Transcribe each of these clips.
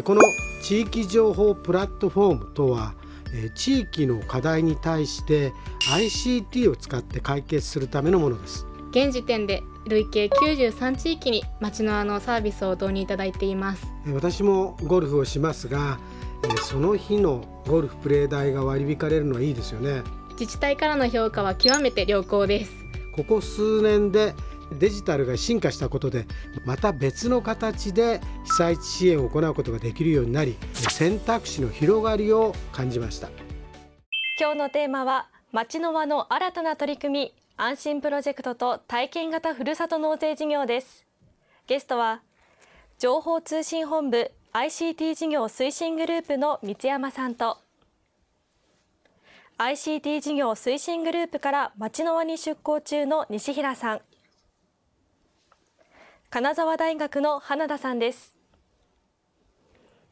この地域情報プラットフォームとは地域の課題に対して ICT を使って解決するためのものです現時点で累計93地域に町のあのサービスを導入いただいています私もゴルフをしますがその日のゴルフプレー代が割り引かれるのはいいですよね自治体からの評価は極めて良好ですここ数年でデジタルが進化したことでまた別の形で被災地支援を行うことができるようになり選択肢の広がりを感じました今日のテーマは町の輪の新たな取り組み安心プロジェクトと体験型ふるさと納税事業ですゲストは情報通信本部 ICT 事業推進グループの三山さんと ICT 事業推進グループから町の輪に出向中の西平さん金沢大学の花田さんです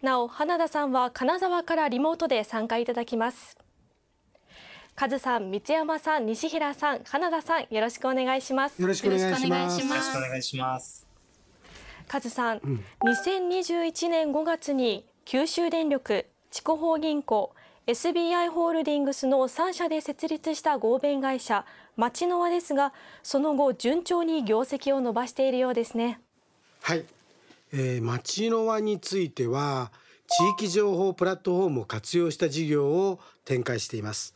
なお花田さんは金沢からリモートで参加いただきますカズさん、三山さん、西平さん、花田さん、よろしくお願いします。よろしくお願いします。よろしくお願いします。カズさん、うん、2021年5月に九州電力、筑豊銀行、SBI ホールディングスの3社で設立した合弁会社町の輪ですがその後順調に業績を伸ばしているようですねはい、えー、町の輪については地域情報プラットフォームを活用した事業を展開しています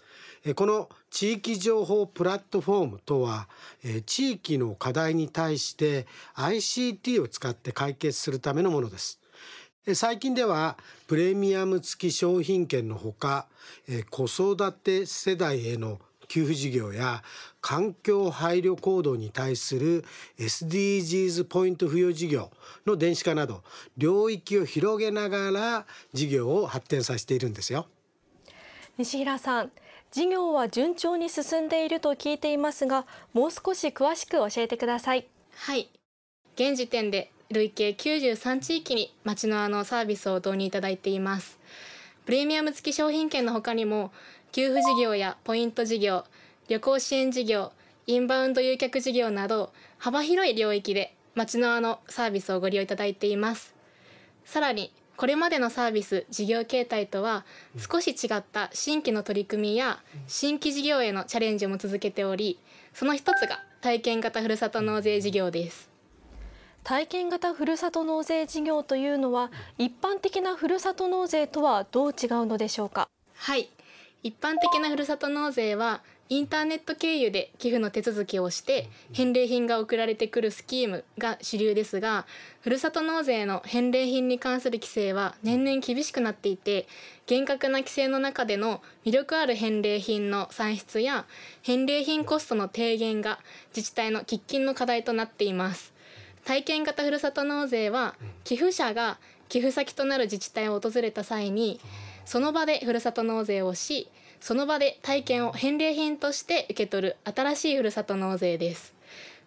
この地域情報プラットフォームとは地域の課題に対して ICT を使って解決するためのものです最近ではプレミアム付き商品券のほか子育て世代への給付事業や環境配慮行動に対する SDGs ポイント付与事業の電子化など領域を広げながら事業を発展させているんですよ西平さん事業は順調に進んでいると聞いていますがもう少し詳しく教えてくださいはい現時点で累計93地域に町のあのサービスを導入いただいています。プレミアム付き商品券のほかにも、給付事業やポイント事業、旅行支援事業、インバウンド誘客事業など、幅広い領域で町のあのサービスをご利用いただいています。さらに、これまでのサービス、事業形態とは少し違った新規の取り組みや新規事業へのチャレンジも続けており、その一つが体験型ふるさと納税事業です。体験型ふるさと納税事業というのは一般的なふるさと納税とはどう違うのでしょうかはい一般的なふるさと納税はインターネット経由で寄付の手続きをして返礼品が送られてくるスキームが主流ですがふるさと納税の返礼品に関する規制は年々厳しくなっていて厳格な規制の中での魅力ある返礼品の算出や返礼品コストの低減が自治体の喫緊の課題となっています体験型ふるさと納税は寄付者が寄付先となる自治体を訪れた際にその場でふるさと納税をしその場で体験を返礼品として受け取る新しいふるさと納税です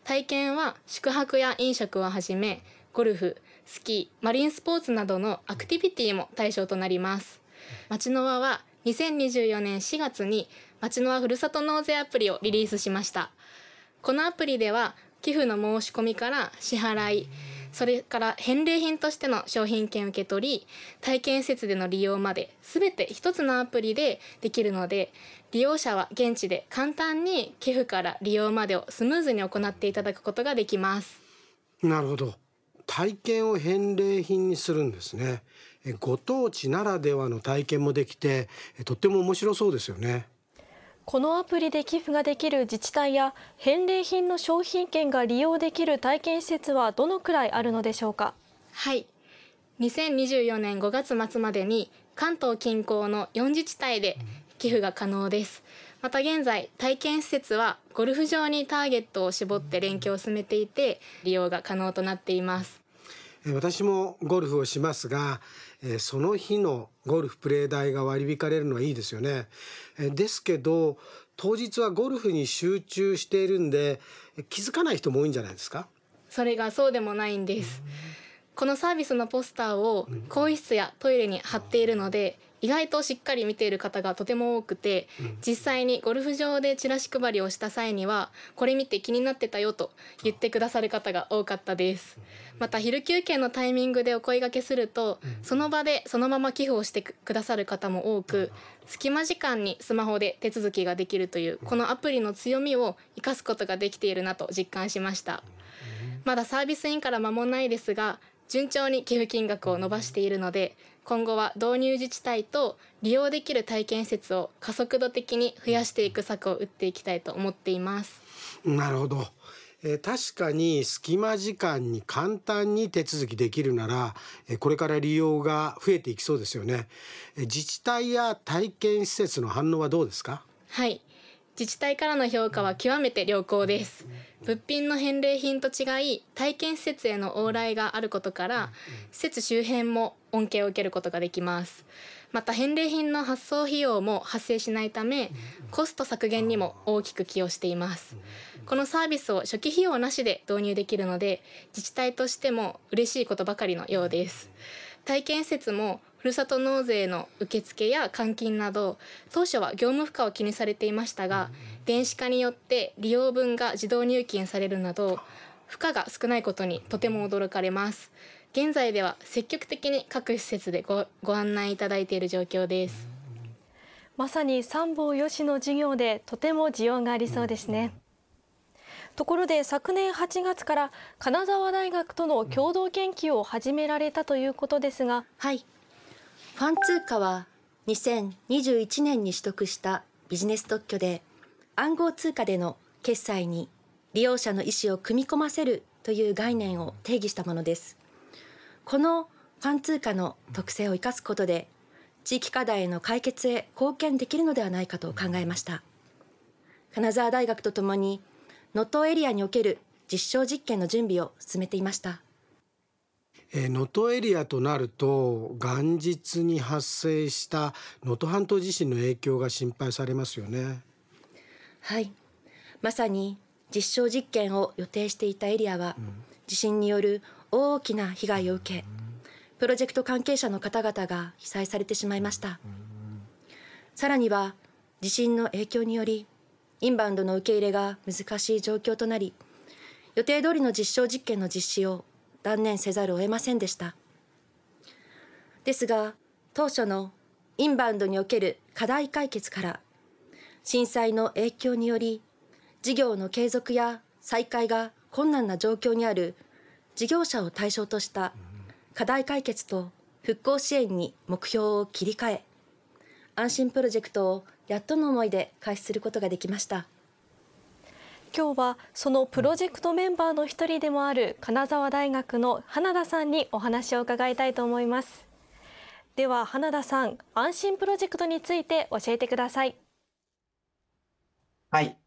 体験は宿泊や飲食をはじめゴルフスキーマリンスポーツなどのアクティビティも対象となります町の輪は2024年4月に町の輪ふるさと納税アプリをリリースしましたこのアプリでは寄付の申し込みから支払いそれから返礼品としての商品券受け取り体験施設での利用まで全て一つのアプリでできるので利用者は現地で簡単に寄付から利用までをスムーズに行っていただくことができます。なるほど体験を返礼品にするんですねご当地ならではの体験もできてとっても面白そうですよねこのアプリで寄付ができる自治体や返礼品の商品券が利用できる体験施設はどのくらいあるのでしょうかはい2024年5月末までに関東近郊の4自治体で寄付が可能ですまた現在体験施設はゴルフ場にターゲットを絞って連携を進めていて利用が可能となっています私もゴルフをしますがその日のゴルフプレー代が割り引かれるのはいいですよね。ですけど当日はゴルフに集中しているんで気づかない人も多いんじゃないですかそれがそうでもないんです。うんこのサービスのポスターを更衣室やトイレに貼っているので、意外としっかり見ている方がとても多くて、実際にゴルフ場でチラシ配りをした際にはこれ見て気になってたよと言ってくださる方が多かったですまた昼休憩のタイミングでお声がけするとその場でそのまま寄付をしてくださる方も多く隙間時間にスマホで手続きができるというこのアプリの強みを生かすことができているなと実感しましたまだサービスインから間もないですが順調に寄付金額を伸ばしているので今後は導入自治体と利用できる体験施設を加速度的に増やしていく策を打っていきたいと思っています。なるほどえ確かに隙間時間に簡単に手続きできるなら、えこれから利用が増えていきそうですよね、え自治体や体験施設の反応はどうですかはい自治体からの評価は極めて良好です。物品の返礼品と違い、体験施設への往来があることから、施設周辺も恩恵を受けることができます。また返礼品の発送費用も発生しないため、コスト削減にも大きく寄与しています。このサービスを初期費用なしで導入できるので、自治体としても嬉しいことばかりのようです。体験施設もふるさと納税の受付や換金など当初は業務負荷を気にされていましたが電子化によって利用分が自動入金されるなど負荷が少ないことにとても驚かれます現在では積極的に各施設でごご案内いただいている状況ですまさに三方よしの事業でとても需要がありそうですね、ところで昨年8月から金沢大学との共同研究を始められたということですが、はい、ファン通貨は2021年に取得したビジネス特許で暗号通貨での決済に利用者の意思を組み込ませるという概念を定義したものです。このファン通貨の特性を生かすことで地域課題の解決へ貢献できるのではないかと考えました。金沢大学とともに能登エリアにおける実証実験の準備を進めていました。能登、エリアとなると元日に発生した能登半島地震の影響が心配されますよねはいまさに実証実験を予定していたエリアは、地震による大きな被害を受け、うん、プロジェクト関係者の方々が被災されてしまいました、うん、さらには地震の影響によりインバウンドの受け入れが難しい状況となり予定通りの実証実験の実施を断念せざるを得ませんでしたですが当初のインバウンドにおける課題解決から震災の影響により事業の継続や再開が困難な状況にある事業者を対象とした課題解決と復興支援に目標を切り替え安心プロジェクトをやっとの思いで開始することができました。今日はそのプロジェクトメンバーの一人でもある金沢大学の花田さんにお話を伺いたいと思いますでは花田さん安心プロジェクトについて教えてくださいはい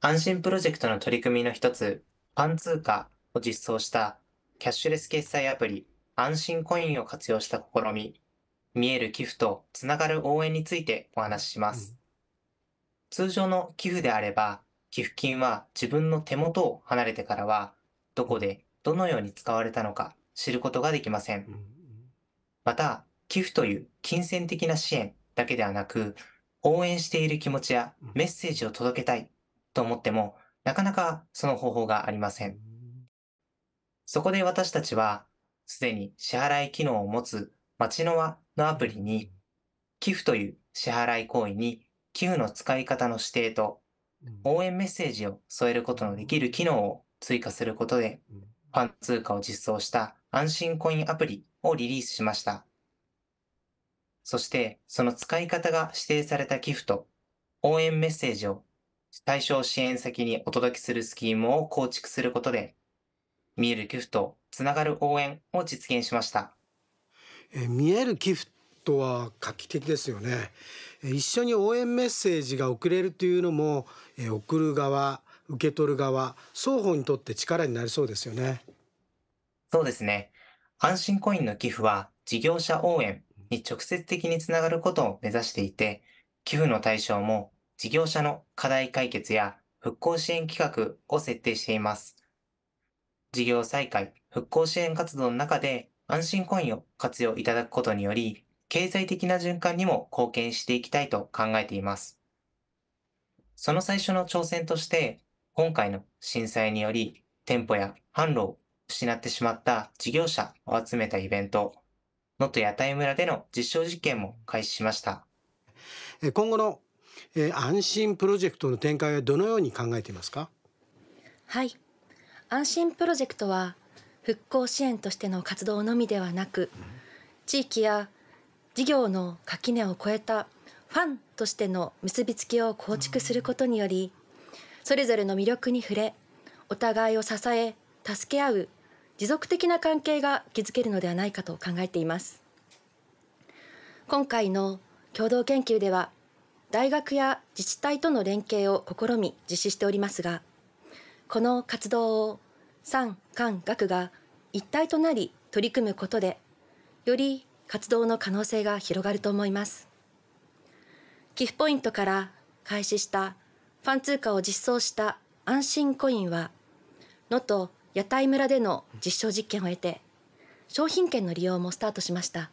安心プロジェクトの取り組みの一つパン通貨を実装したキャッシュレス決済アプリ安心コインを活用した試み見える寄付とつながる応援についてお話しします、うん、通常の寄付であれば寄付金は自分の手元を離れてからは、どこでどのように使われたのか知ることができません。また、寄付という金銭的な支援だけではなく、応援している気持ちやメッセージを届けたいと思っても、なかなかその方法がありません。そこで私たちは、すでに支払い機能を持つ町の輪のアプリに、寄付という支払い行為に寄付の使い方の指定と応援メッセージを添えることのできる機能を追加することで、ファン通貨を実装した安心コインアプリをリリースしました。そして、その使い方が指定された寄付と、応援メッセージを対象支援先にお届けするスキームを構築することで、見える寄付とつながる応援を実現しました。え見える寄付トは画期的ですよね。一緒に応援メッセージが送れるというのも送る側受け取る側双方にとって力になりそうですよね。そうですね。安心コインの寄付は事業者応援に直接的につながることを目指していて、寄付の対象も事業者の課題解決や復興支援企画を設定しています。事業再開、復興支援活動の中で安心コインを活用いただくことにより、経済的な循環にも貢献していきたいと考えています。その最初の挑戦として、今回の震災により店舗や販路を失ってしまった事業者を集めたイベント、能登屋台村での実証実験も開始しました。今後の、え安心プロジェクトの展開はどのように考えていますかはい。安心プロジェクトは復興支援としての活動のみではなく、地域や事業の垣根を越えたファンとしての結びつきを構築することによりそれぞれの魅力に触れお互いを支え助け合う持続的な関係が築けるのではないかと考えています今回の共同研究では大学や自治体との連携を試み実施しておりますがこの活動を産官学が一体となり取り組むことでより活動の可能性が広がると思います。寄付ポイントから開始したファン通貨を実装した安心コインは、能登屋台村での実証実験を経て、商品券の利用もスタートしました。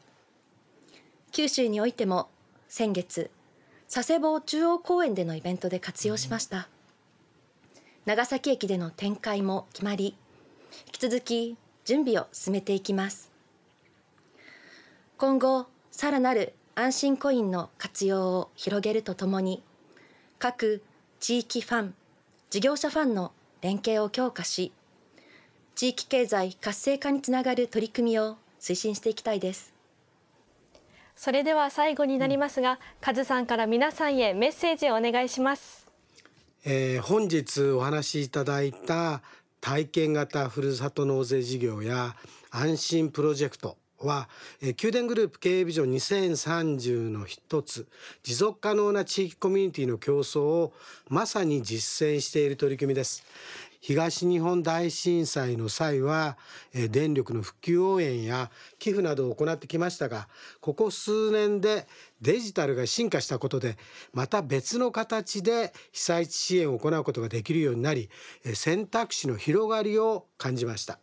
九州においても先月、佐世保中央公園でのイベントで活用しました。長崎駅での展開も決まり、引き続き準備を進めていきます。今後さらなる安心コインの活用を広げるとともに各地域ファン事業者ファンの連携を強化し地域経済活性化につながる取り組みを推進していきたいですそれでは最後になりますが、カズさんから皆さんへメッセージをお願いします、えー、本日お話しいただいた体験型ふるさと納税事業や安心プロジェクトは、えー、宮殿グループ経営ビジョン2030の一つ持続可能な地域コミュニティの競争をまさに実践している取り組みです。東日本大震災の際は、えー、電力の復旧応援や寄付などを行ってきましたがここ数年でデジタルが進化したことでまた別の形で被災地支援を行うことができるようになりえ選択肢の広がりを感じました。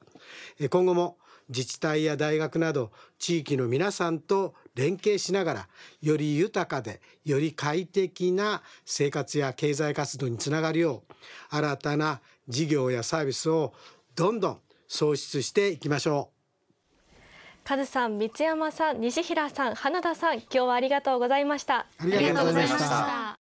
え今後も自治体や大学など地域の皆さんと連携しながらより豊かでより快適な生活や経済活動につながるよう新たな事業やサービスをどんどん創出していきましょう。カズさん、三山さん、西平さん、花田さん、今日はありがとうございました。ありがとうございました。